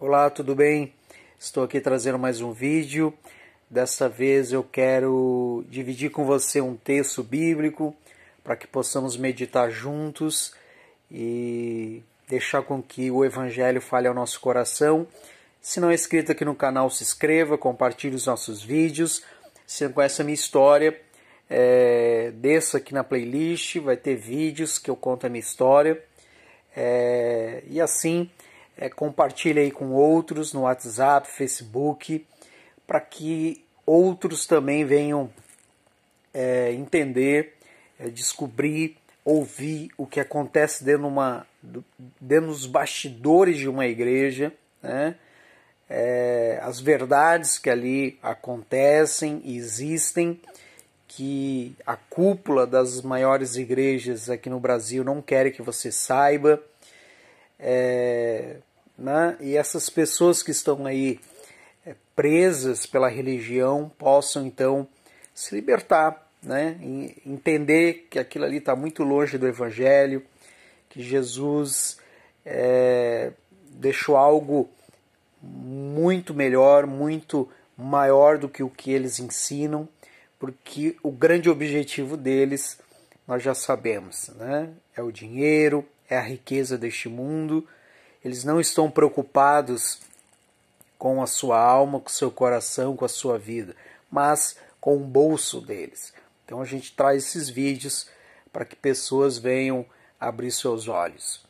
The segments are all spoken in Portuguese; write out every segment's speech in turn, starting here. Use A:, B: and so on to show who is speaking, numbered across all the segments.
A: Olá, tudo bem? Estou aqui trazendo mais um vídeo. Dessa vez eu quero dividir com você um texto bíblico para que possamos meditar juntos e deixar com que o Evangelho fale ao nosso coração. Se não é inscrito aqui no canal, se inscreva, compartilhe os nossos vídeos. Se não conhece a minha história, é, desça aqui na playlist, vai ter vídeos que eu conto a minha história. É, e assim é, compartilhe aí com outros no WhatsApp, Facebook, para que outros também venham é, entender, é, descobrir, ouvir o que acontece dentro, uma, dentro dos bastidores de uma igreja, né? É, as verdades que ali acontecem e existem, que a cúpula das maiores igrejas aqui no Brasil não quer que você saiba. É, né? e essas pessoas que estão aí eh, presas pela religião possam então se libertar, né? entender que aquilo ali está muito longe do Evangelho, que Jesus é, deixou algo muito melhor, muito maior do que o que eles ensinam, porque o grande objetivo deles nós já sabemos, né? É o dinheiro, é a riqueza deste mundo eles não estão preocupados com a sua alma, com o seu coração, com a sua vida, mas com o bolso deles. Então a gente traz esses vídeos para que pessoas venham abrir seus olhos.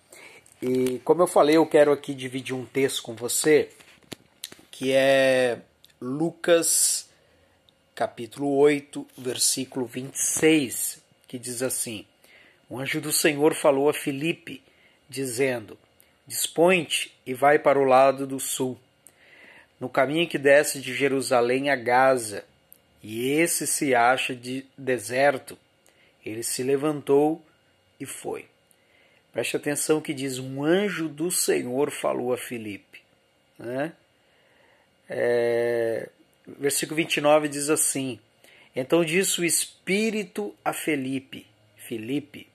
A: E como eu falei, eu quero aqui dividir um texto com você que é Lucas capítulo 8, versículo 26, que diz assim: O anjo do Senhor falou a Filipe, dizendo: Dispõe-te e vai para o lado do sul, no caminho que desce de Jerusalém a Gaza, e esse se acha de deserto. Ele se levantou e foi. Preste atenção que diz: um anjo do Senhor falou a Filipe. Né? É, versículo 29 diz assim: Então disse o Espírito a Felipe: Felipe,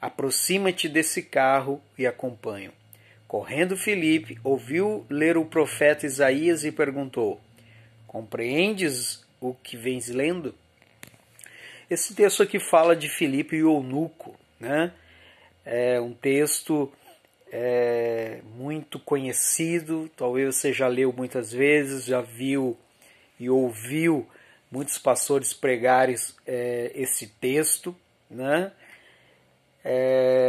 A: aproxima-te desse carro e acompanho Correndo Filipe, ouviu ler o profeta Isaías e perguntou: Compreendes o que vens lendo? Esse texto aqui fala de Filipe e o eunuco, né? É um texto é, muito conhecido, talvez você já leu muitas vezes, já viu e ouviu muitos pastores pregarem é, esse texto, né? É,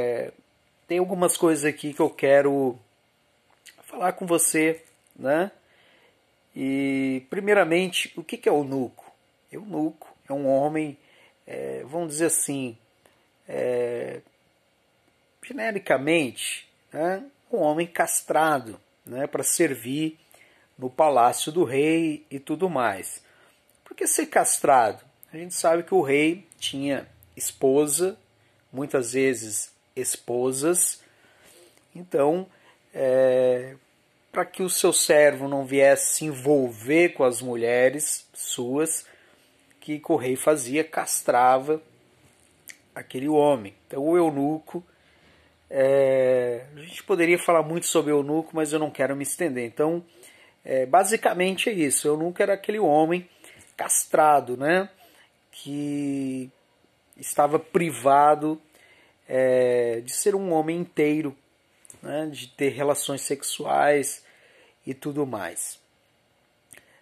A: tem algumas coisas aqui que eu quero falar com você, né? E primeiramente, o que, que é o nuco? Eunuco é um homem, é, vamos dizer assim, é, genericamente, né? um homem castrado, né? para servir no palácio do rei e tudo mais. Por que ser castrado? A gente sabe que o rei tinha esposa, muitas vezes esposas. Então, é, para que o seu servo não viesse se envolver com as mulheres suas, que rei fazia, castrava aquele homem. Então, o eunuco. É, a gente poderia falar muito sobre eunuco, mas eu não quero me estender. Então, é, basicamente é isso. Eunuco era aquele homem castrado, né? Que estava privado é, de ser um homem inteiro, né, de ter relações sexuais e tudo mais.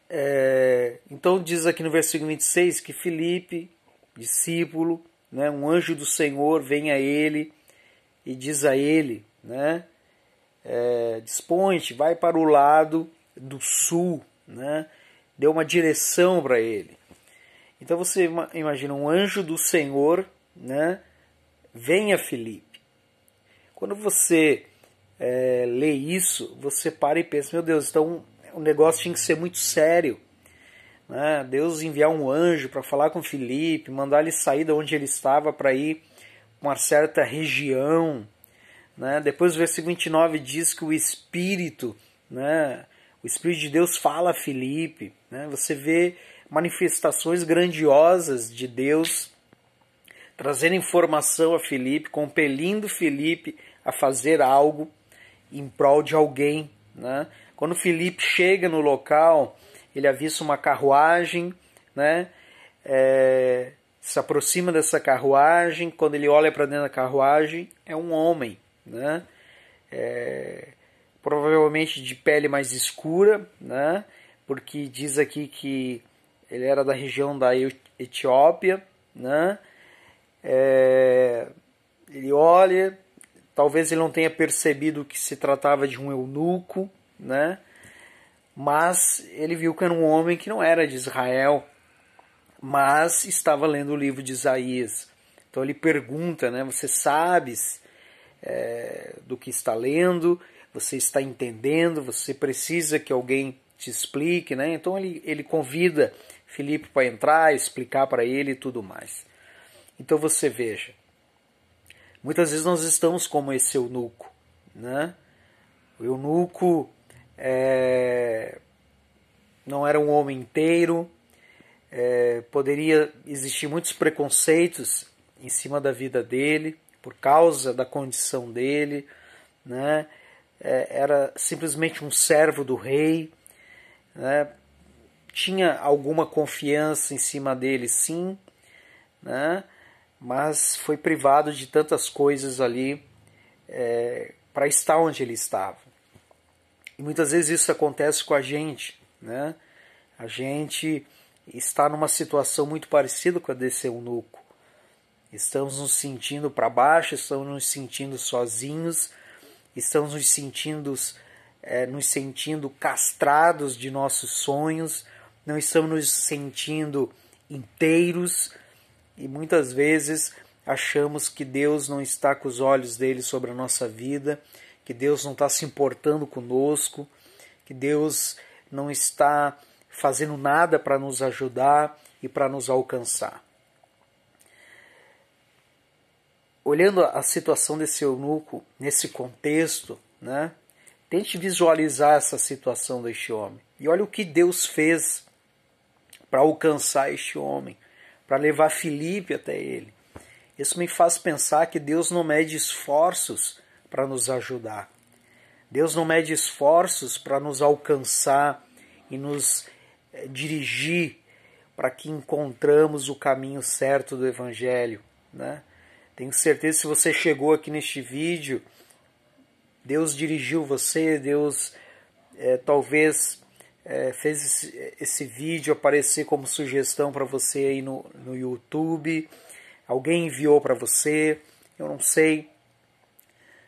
A: É, então diz aqui no versículo 26 que Felipe, discípulo, né, um anjo do Senhor vem a ele e diz a ele, né, é, vai para o lado do sul, né, deu uma direção para ele. Então você imagina um anjo do Senhor, né, Venha, Felipe. Quando você é, lê isso, você para e pensa: meu Deus, então o negócio tinha que ser muito sério. Né? Deus enviar um anjo para falar com Felipe, mandar ele sair de onde ele estava para ir para uma certa região. Né? Depois o versículo 29 diz que o Espírito, né? o Espírito de Deus fala a Felipe. Né? Você vê manifestações grandiosas de Deus trazer informação a Felipe, compelindo Felipe a fazer algo em prol de alguém. Né? Quando Felipe chega no local, ele avisa uma carruagem, né? É, se aproxima dessa carruagem. Quando ele olha para dentro da carruagem, é um homem, né? É, provavelmente de pele mais escura, né? Porque diz aqui que ele era da região da Etiópia, né? É, ele olha, talvez ele não tenha percebido que se tratava de um eunuco, né? Mas ele viu que era um homem que não era de Israel, mas estava lendo o livro de Isaías. Então ele pergunta, né? Você sabes é, do que está lendo? Você está entendendo? Você precisa que alguém te explique, né? Então ele, ele convida Filipe para entrar, explicar para ele e tudo mais. Então você veja, muitas vezes nós estamos como esse eunuco, né? O eunuco é, não era um homem inteiro, é, poderia existir muitos preconceitos em cima da vida dele por causa da condição dele, né? É, era simplesmente um servo do rei, né? tinha alguma confiança em cima dele, sim, né? mas foi privado de tantas coisas ali é, para estar onde ele estava. E muitas vezes isso acontece com a gente, né? A gente está numa situação muito parecida com a desse eunuco. Estamos nos sentindo para baixo, estamos nos sentindo sozinhos, estamos nos sentindo, é, nos sentindo castrados de nossos sonhos, não estamos nos sentindo inteiros, e muitas vezes achamos que Deus não está com os olhos dele sobre a nossa vida, que Deus não está se importando conosco, que Deus não está fazendo nada para nos ajudar e para nos alcançar. Olhando a situação desse eunuco nesse contexto, né, tente visualizar essa situação deste homem. E olha o que Deus fez para alcançar este homem para levar Filipe até ele. Isso me faz pensar que Deus não mede esforços para nos ajudar. Deus não mede esforços para nos alcançar e nos eh, dirigir para que encontramos o caminho certo do Evangelho. Né? Tenho certeza que se você chegou aqui neste vídeo, Deus dirigiu você, Deus é, talvez é, fez esse, esse, vídeo aparecer como sugestão para você aí no, no YouTube, alguém enviou para você, eu não sei,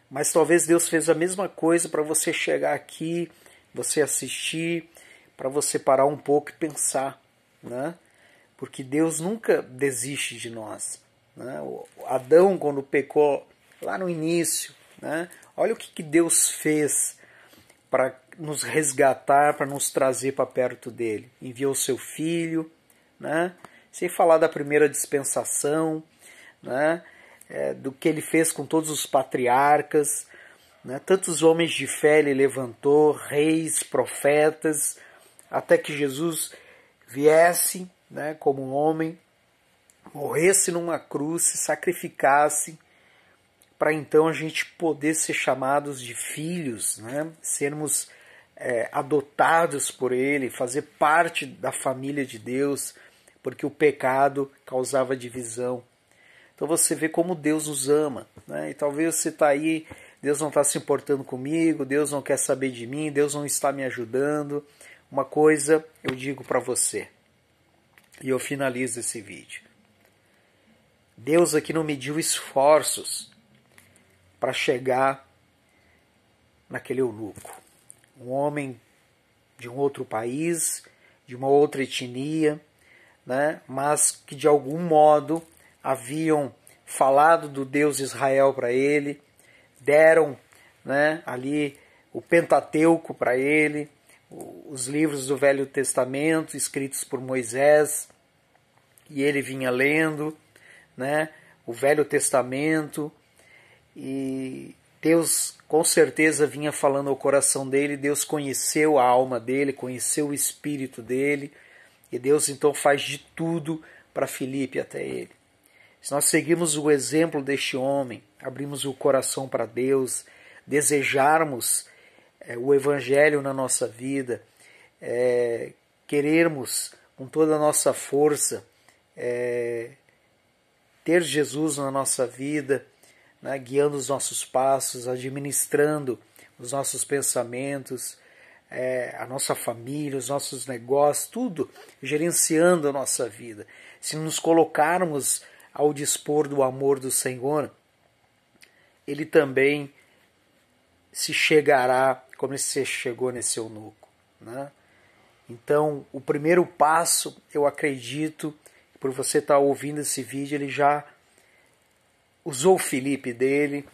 A: mas talvez Deus fez a mesma coisa para você chegar aqui, você assistir, para você parar um pouco e pensar, né? Porque Deus nunca desiste de nós. Né? O Adão, quando pecou lá no início, né? olha o que, que Deus fez para nos resgatar, para nos trazer para perto dele. Enviou seu filho, né? sem falar da primeira dispensação, né? É, do que ele fez com todos os patriarcas, né? tantos homens de fé ele levantou, reis, profetas, até que Jesus viesse né? como um homem, morresse numa cruz, se sacrificasse, para então a gente poder ser chamados de filhos, né? sermos é, adotados por Ele, fazer parte da família de Deus, porque o pecado causava divisão. Então você vê como Deus nos ama. Né? E talvez você está aí, Deus não está se importando comigo, Deus não quer saber de mim, Deus não está me ajudando. Uma coisa eu digo para você, e eu finalizo esse vídeo. Deus aqui não mediu esforços para chegar naquele eunuco um homem de um outro país, de uma outra etnia, né? mas que de algum modo haviam falado do Deus Israel para ele, deram né, ali o Pentateuco para ele, os livros do Velho Testamento escritos por Moisés, e ele vinha lendo né, o Velho Testamento, e, Deus com certeza vinha falando ao coração dele, Deus conheceu a alma dele, conheceu o espírito dele, e Deus então faz de tudo para Felipe até ele. Se nós seguirmos o exemplo deste homem, abrimos o coração para Deus, desejarmos é, o Evangelho na nossa vida, é, querermos com toda a nossa força é, ter Jesus na nossa vida, né, guiando os nossos passos, administrando os nossos pensamentos, é, a nossa família, os nossos negócios, tudo gerenciando a nossa vida. Se nos colocarmos ao dispor do amor do Senhor, Ele também se chegará como se chegou nesse eunuco. Né? Então, o primeiro passo, eu acredito, por você estar ouvindo esse vídeo, ele já usou o Felipe dele,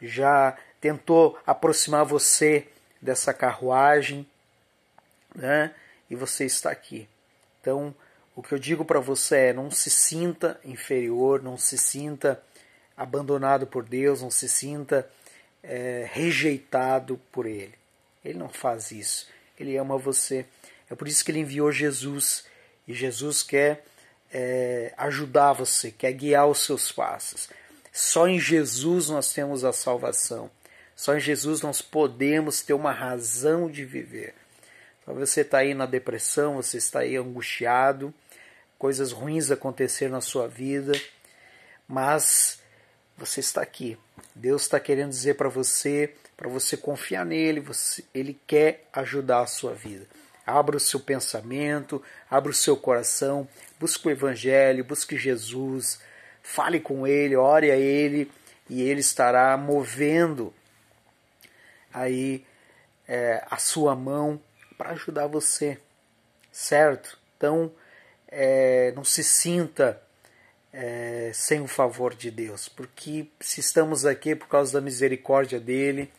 A: já tentou aproximar você dessa carruagem, né? E você está aqui. Então, o que eu digo para você é: não se sinta inferior, não se sinta abandonado por Deus, não se sinta é, rejeitado por Ele. Ele não faz isso. Ele ama você. É por isso que ele enviou Jesus. E Jesus quer é, ajudar você, quer guiar os seus passos. Só em Jesus nós temos a salvação. Só em Jesus nós podemos ter uma razão de viver. Talvez então, você está aí na depressão, você está aí angustiado, coisas ruins acontecer na sua vida, mas você está aqui. Deus está querendo dizer para você, para você confiar nele, você, ele quer ajudar a sua vida. Abra o seu pensamento, abra o seu coração, busque o Evangelho, busque Jesus, fale com ele, ore a ele e ele estará movendo aí é, a sua mão para ajudar você, certo? Então é, não se sinta é, sem o favor de Deus, porque se estamos aqui é por causa da misericórdia dele,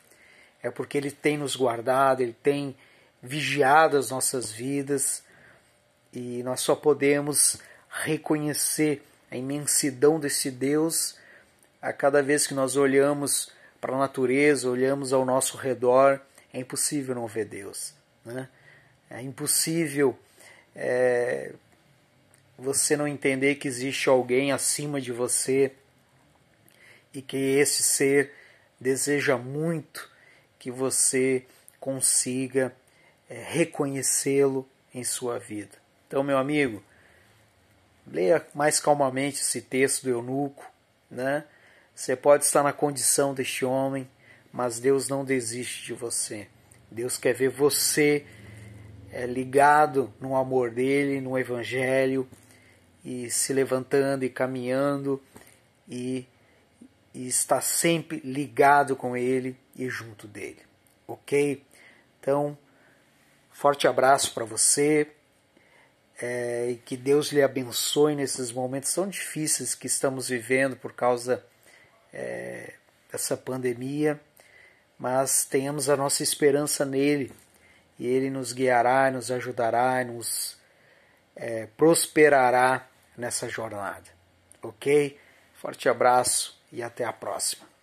A: é porque ele tem nos guardado, ele tem vigiado as nossas vidas e nós só podemos reconhecer a imensidão desse Deus, a cada vez que nós olhamos para a natureza, olhamos ao nosso redor, é impossível não ver Deus. Né? É impossível é, você não entender que existe alguém acima de você e que esse ser deseja muito que você consiga é, reconhecê-lo em sua vida. Então, meu amigo, Leia mais calmamente esse texto do eunuco, né? Você pode estar na condição deste homem, mas Deus não desiste de você. Deus quer ver você é, ligado no amor dele, no evangelho, e se levantando e caminhando, e, e está sempre ligado com ele e junto dele, ok? Então, forte abraço para você é, e que Deus lhe abençoe nesses momentos tão difíceis que estamos vivendo por causa é, dessa pandemia, mas tenhamos a nossa esperança nele e ele nos guiará, nos ajudará, e nos é, prosperará nessa jornada. Ok? Forte abraço e até a próxima.